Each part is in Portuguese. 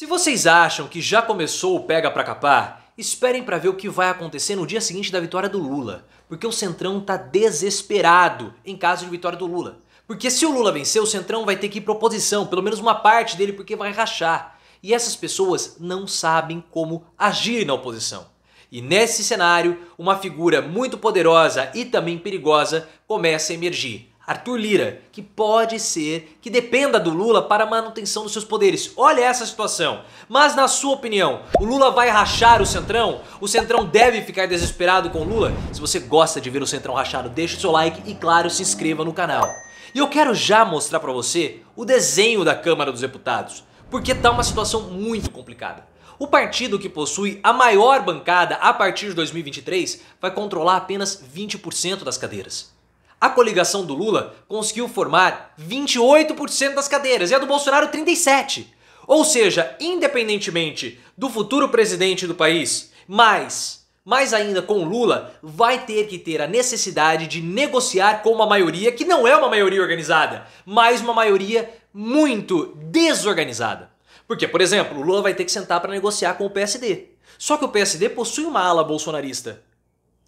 Se vocês acham que já começou o pega pra capar, esperem para ver o que vai acontecer no dia seguinte da vitória do Lula, porque o Centrão tá desesperado em caso de vitória do Lula. Porque se o Lula vencer, o Centrão vai ter que ir pra oposição, pelo menos uma parte dele, porque vai rachar. E essas pessoas não sabem como agir na oposição. E nesse cenário, uma figura muito poderosa e também perigosa começa a emergir, Arthur Lira, que pode ser que dependa do Lula para a manutenção dos seus poderes. Olha essa situação. Mas na sua opinião, o Lula vai rachar o Centrão? O Centrão deve ficar desesperado com o Lula? Se você gosta de ver o Centrão rachado, deixe seu like e claro, se inscreva no canal. E eu quero já mostrar para você o desenho da Câmara dos Deputados, porque tá uma situação muito complicada. O partido que possui a maior bancada a partir de 2023 vai controlar apenas 20% das cadeiras. A coligação do Lula conseguiu formar 28% das cadeiras e a do Bolsonaro 37%. Ou seja, independentemente do futuro presidente do país, mais, mais ainda com Lula, vai ter que ter a necessidade de negociar com uma maioria que não é uma maioria organizada, mas uma maioria muito desorganizada. Porque, por exemplo, o Lula vai ter que sentar para negociar com o PSD. Só que o PSD possui uma ala bolsonarista.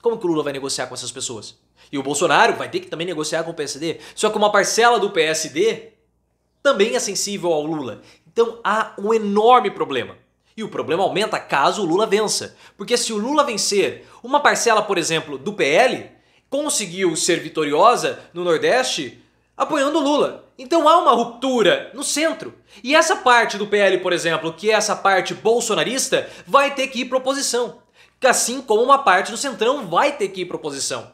Como que o Lula vai negociar com essas pessoas? E o Bolsonaro vai ter que também negociar com o PSD. Só que uma parcela do PSD também é sensível ao Lula. Então há um enorme problema. E o problema aumenta caso o Lula vença. Porque se o Lula vencer, uma parcela, por exemplo, do PL conseguiu ser vitoriosa no Nordeste apoiando o Lula. Então há uma ruptura no centro. E essa parte do PL, por exemplo, que é essa parte bolsonarista, vai ter que ir proposição que assim como uma parte do centrão vai ter que ir para oposição.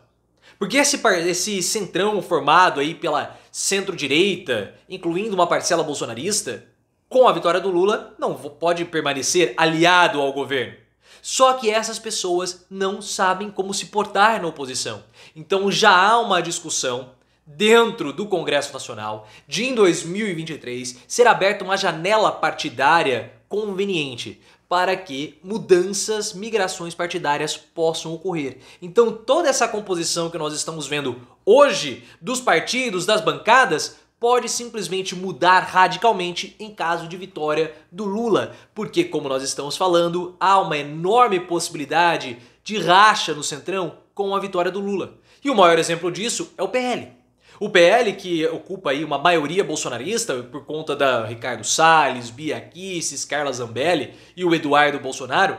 Porque esse, esse centrão formado aí pela centro-direita, incluindo uma parcela bolsonarista, com a vitória do Lula, não pode permanecer aliado ao governo. Só que essas pessoas não sabem como se portar na oposição. Então já há uma discussão dentro do Congresso Nacional de em 2023 ser aberta uma janela partidária conveniente para que mudanças, migrações partidárias possam ocorrer. Então, toda essa composição que nós estamos vendo hoje dos partidos, das bancadas, pode simplesmente mudar radicalmente em caso de vitória do Lula, porque, como nós estamos falando, há uma enorme possibilidade de racha no Centrão com a vitória do Lula. E o maior exemplo disso é o PL. O PL, que ocupa aí uma maioria bolsonarista por conta da Ricardo Salles, Bia Kicis, Carla Zambelli e o Eduardo Bolsonaro,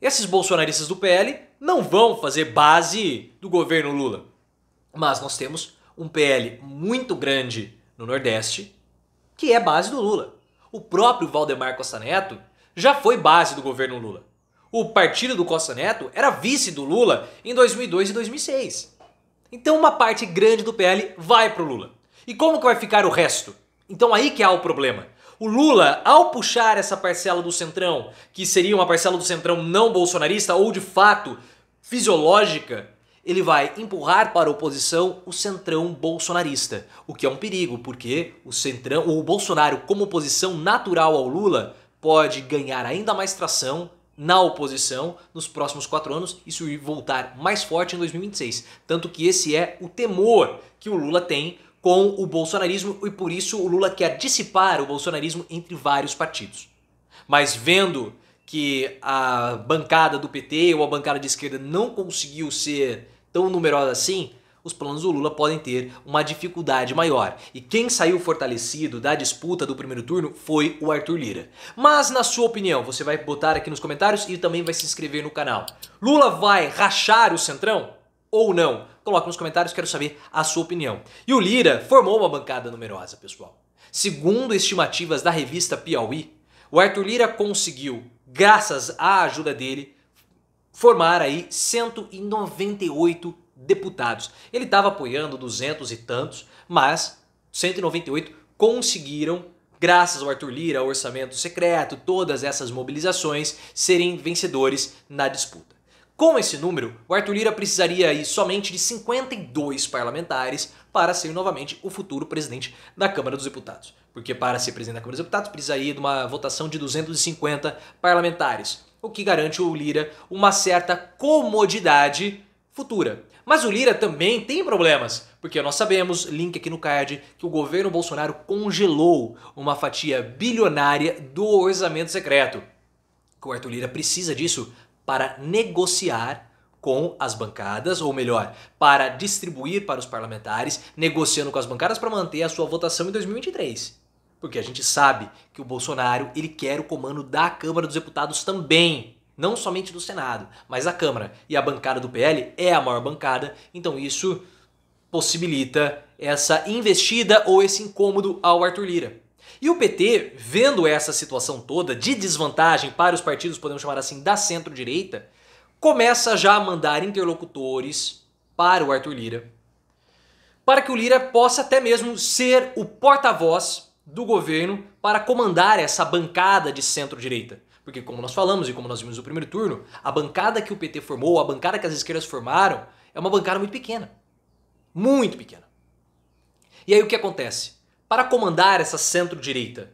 esses bolsonaristas do PL não vão fazer base do governo Lula. Mas nós temos um PL muito grande no Nordeste, que é base do Lula. O próprio Valdemar Costa Neto já foi base do governo Lula. O partido do Costa Neto era vice do Lula em 2002 e 2006. Então uma parte grande do PL vai para o Lula. E como que vai ficar o resto? Então aí que há o problema. O Lula, ao puxar essa parcela do Centrão, que seria uma parcela do Centrão não bolsonarista ou de fato fisiológica, ele vai empurrar para a oposição o Centrão bolsonarista, o que é um perigo, porque o Centrão, o Bolsonaro como oposição natural ao Lula pode ganhar ainda mais tração na oposição nos próximos quatro anos, e se voltar mais forte em 2026. Tanto que esse é o temor que o Lula tem com o bolsonarismo e por isso o Lula quer dissipar o bolsonarismo entre vários partidos. Mas vendo que a bancada do PT ou a bancada de esquerda não conseguiu ser tão numerosa assim, os planos do Lula podem ter uma dificuldade maior. E quem saiu fortalecido da disputa do primeiro turno foi o Arthur Lira. Mas na sua opinião, você vai botar aqui nos comentários e também vai se inscrever no canal. Lula vai rachar o Centrão ou não? Coloque nos comentários, quero saber a sua opinião. E o Lira formou uma bancada numerosa, pessoal. Segundo estimativas da revista Piauí, o Arthur Lira conseguiu, graças à ajuda dele, formar aí 198 deputados. Ele estava apoiando duzentos e tantos, mas 198 conseguiram, graças ao Arthur Lira, ao orçamento secreto, todas essas mobilizações, serem vencedores na disputa. Com esse número, o Arthur Lira precisaria aí somente de 52 parlamentares para ser novamente o futuro presidente da Câmara dos Deputados. Porque para ser presidente da Câmara dos Deputados precisaria de uma votação de 250 parlamentares, o que garante ao Lira uma certa comodidade futura. Mas o Lira também tem problemas, porque nós sabemos, link aqui no card, que o governo Bolsonaro congelou uma fatia bilionária do orçamento secreto. O Arthur Lira precisa disso para negociar com as bancadas, ou melhor, para distribuir para os parlamentares, negociando com as bancadas para manter a sua votação em 2023. Porque a gente sabe que o Bolsonaro ele quer o comando da Câmara dos Deputados também não somente do Senado, mas a Câmara. E a bancada do PL é a maior bancada, então isso possibilita essa investida ou esse incômodo ao Arthur Lira. E o PT, vendo essa situação toda de desvantagem para os partidos, podemos chamar assim, da centro-direita, começa já a mandar interlocutores para o Arthur Lira, para que o Lira possa até mesmo ser o porta-voz do governo para comandar essa bancada de centro-direita. Porque, como nós falamos e como nós vimos no primeiro turno, a bancada que o PT formou, a bancada que as esquerdas formaram, é uma bancada muito pequena. Muito pequena. E aí o que acontece? Para comandar essa centro-direita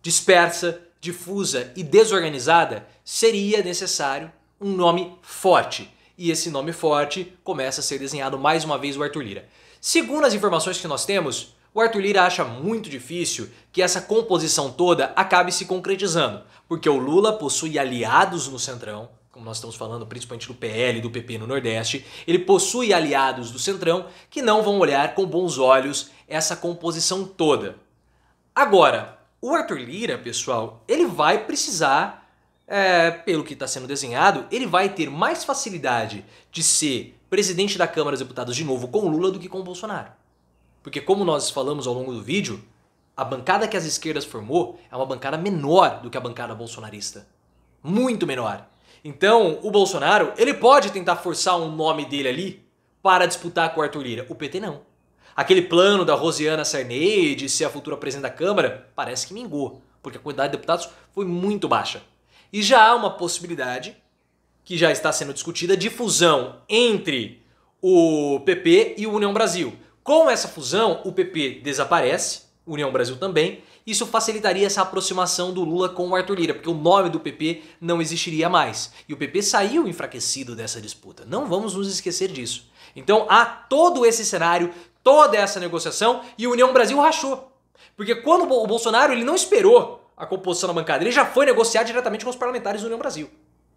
dispersa, difusa e desorganizada, seria necessário um nome forte. E esse nome forte começa a ser desenhado mais uma vez o Arthur Lira. Segundo as informações que nós temos, o Arthur Lira acha muito difícil que essa composição toda acabe se concretizando, porque o Lula possui aliados no Centrão, como nós estamos falando principalmente do PL e do PP no Nordeste, ele possui aliados do Centrão que não vão olhar com bons olhos essa composição toda. Agora, o Arthur Lira, pessoal, ele vai precisar, é, pelo que está sendo desenhado, ele vai ter mais facilidade de ser presidente da Câmara dos Deputados de novo com Lula do que com Bolsonaro. Porque como nós falamos ao longo do vídeo, a bancada que as esquerdas formou é uma bancada menor do que a bancada bolsonarista. Muito menor. Então, o Bolsonaro, ele pode tentar forçar um nome dele ali para disputar com o Arthur Lira. O PT não. Aquele plano da Rosiana Sarney de ser a futura presidente da Câmara parece que mingou, porque a quantidade de deputados foi muito baixa. E já há uma possibilidade, que já está sendo discutida, de fusão entre o PP e o União Brasil. Com essa fusão, o PP desaparece, União Brasil também. Isso facilitaria essa aproximação do Lula com o Arthur Lira, porque o nome do PP não existiria mais. E o PP saiu enfraquecido dessa disputa. Não vamos nos esquecer disso. Então há todo esse cenário, toda essa negociação e o União Brasil rachou. Porque quando o Bolsonaro ele não esperou a composição da bancada, ele já foi negociar diretamente com os parlamentares da União Brasil.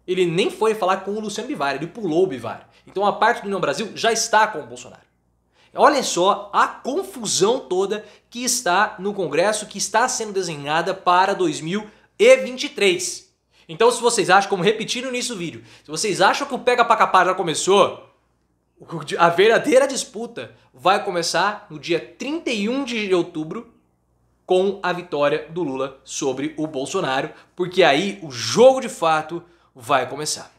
Ele nem foi falar com o Luciano Bivar, ele pulou o Bivar. Então a parte do União Brasil já está com o Bolsonaro. Olha só a confusão toda que está no Congresso, que está sendo desenhada para 2023. Então, se vocês acham, como repetindo nisso o vídeo, se vocês acham que o pega pra capar já começou, a verdadeira disputa vai começar no dia 31 de outubro com a vitória do Lula sobre o Bolsonaro, porque aí o jogo de fato vai começar.